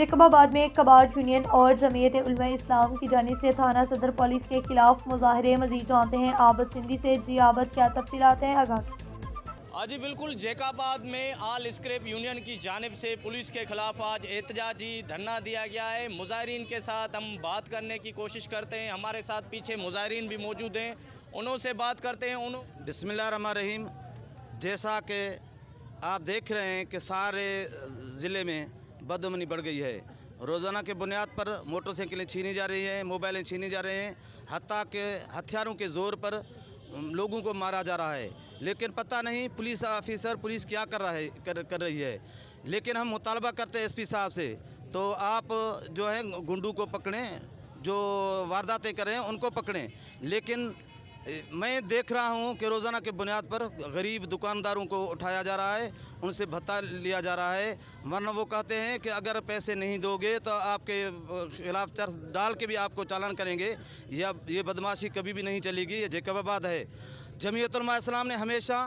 जकबाबाद में कबार यूनियन और जमीयत उलमा इस्लाम की जानब से थाना सदर पुलिस के खिलाफ मुजाहरे मजीद जानते हैं आबद सिंधी से जी आबद क्या तफसी हैं आगा आज हाँ बिल्कुल जैकाबाद में आल स्क्रैप यूनियन की जानब से पुलिस के खिलाफ आज एहतजाजी धरना दिया गया है मुजाहरीन के साथ हम बात करने की कोशिश करते हैं हमारे साथ पीछे मुजाहरीन भी मौजूद हैं उनसे बात करते हैं उन बसमिल्ल रहीम जैसा कि आप देख रहे हैं कि सारे ज़िले में बदमनी बढ़ गई है रोज़ाना के बुनियाद पर मोटरसाइकिलें छीनी जा रही हैं मोबाइलें छीनी जा रही हैं हत्या के हथियारों के ज़ोर पर लोगों को मारा जा रहा है लेकिन पता नहीं पुलिस ऑफिसर पुलिस क्या कर रहा है कर कर रही है लेकिन हम मुतालबा करते हैं एसपी साहब से तो आप जो है गुंडू को पकड़ें जो वारदातें करें उनको पकड़ें लेकिन मैं देख रहा हूं कि रोज़ाना के बुनियाद पर गरीब दुकानदारों को उठाया जा रहा है उनसे भत्ता लिया जा रहा है वरना वो कहते हैं कि अगर पैसे नहीं दोगे तो आपके खिलाफ चर्च डाल के भी आपको चालान करेंगे या ये बदमाशी कभी भी नहीं चलेगी ये जेकबाबाद है जमीयतलमा इस्लाम ने हमेशा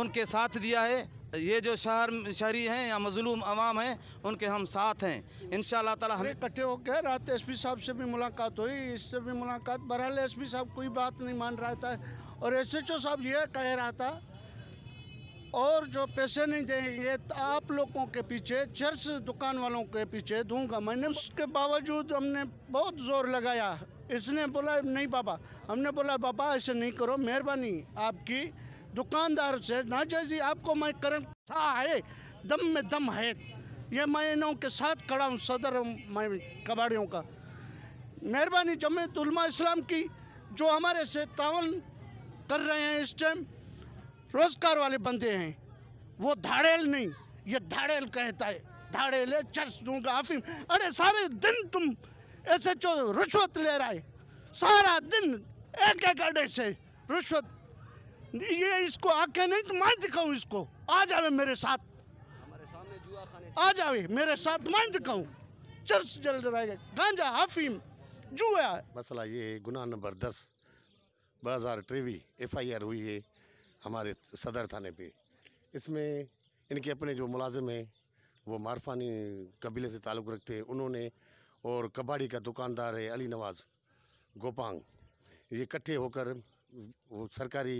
उनके साथ दिया है ये जो शहर शहरी हैं या मजलूम आवाम हैं उनके हम साथ हैं इन ताला हम इकट्ठे होकर रात एस पी साहब से भी मुलाकात हुई इससे भी मुलाकात बहरहाल एस पी साहब कोई बात नहीं मान रहा था और एस एच ओ साहब ये कह रहा था और जो पैसे नहीं देंगे तो आप लोगों के पीछे चर्च दुकान वालों के पीछे दूंगा मैंने उसके बावजूद हमने बहुत ज़ोर लगाया इसने बोला नहीं बाबा हमने बोला बाबा ऐसे नहीं करो मेहरबानी आपकी दुकानदार से नाजायजी आपको मैं करंट था है दम में दम है ये मैं इन्हों के साथ खड़ा हूँ सदर मैं कबाड़ियों का मेहरबानी जमीत इस्लाम की जो हमारे से तावन कर रहे हैं इस टाइम रोज़गार वाले बंदे हैं वो धाड़ेल नहीं ये धाड़ेल कहता है धाड़ेल है चर्च दूंगा आफिम अरे सारे दिन तुम ऐसे जो रिश्वत ले रहा है सारा दिन एक एक अड्डे से रिश्वत ये इसको आके नहीं तो मैं दिखाऊँ इसको आ जावे मेरे साथ आ जावे मेरे साथ मैं दिखाऊँ चर्च जल रहा गांजा हाफिम जुआ मसला ये है गुनाह नंबर दस बाजार ट्रेवी एफ आई आर हुई है हमारे सदर थाने पे इसमें इनके अपने जो मुलाजिम हैं वो मारफानी कबीले से ताल्लुक़ रखते हैं उन्होंने और कबाड़ी का दुकानदार है अली नवाज़ गोपांग ये इकट्ठे होकर वो सरकारी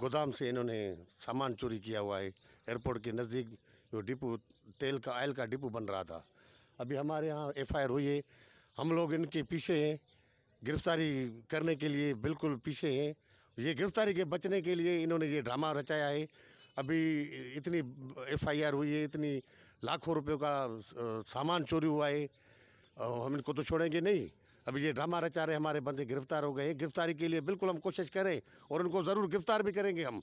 गोदाम से इन्होंने सामान चोरी किया हुआ है एयरपोर्ट के नज़दीक जो डिपो तेल का आयल का डिपो बन रहा था अभी हमारे यहाँ एफ आई आर हुई है हम लोग इनके पीछे हैं गिरफ्तारी करने के लिए बिल्कुल पीछे हैं ये गिरफ्तारी के बचने के लिए इन्होंने ये ड्रामा रचाया है अभी इतनी एफ आई आर हुई है इतनी लाखों रुपये का सामान चोरी हुआ है हम इनको तो छोड़ेंगे नहीं अभी ये ड्रामा रचा रहे हमारे बंदे गिरफ्तार हो गए गिरफ्तारी के लिए बिल्कुल हम कोशिश करें और उनको ज़रूर गिरफ्तार भी करेंगे हम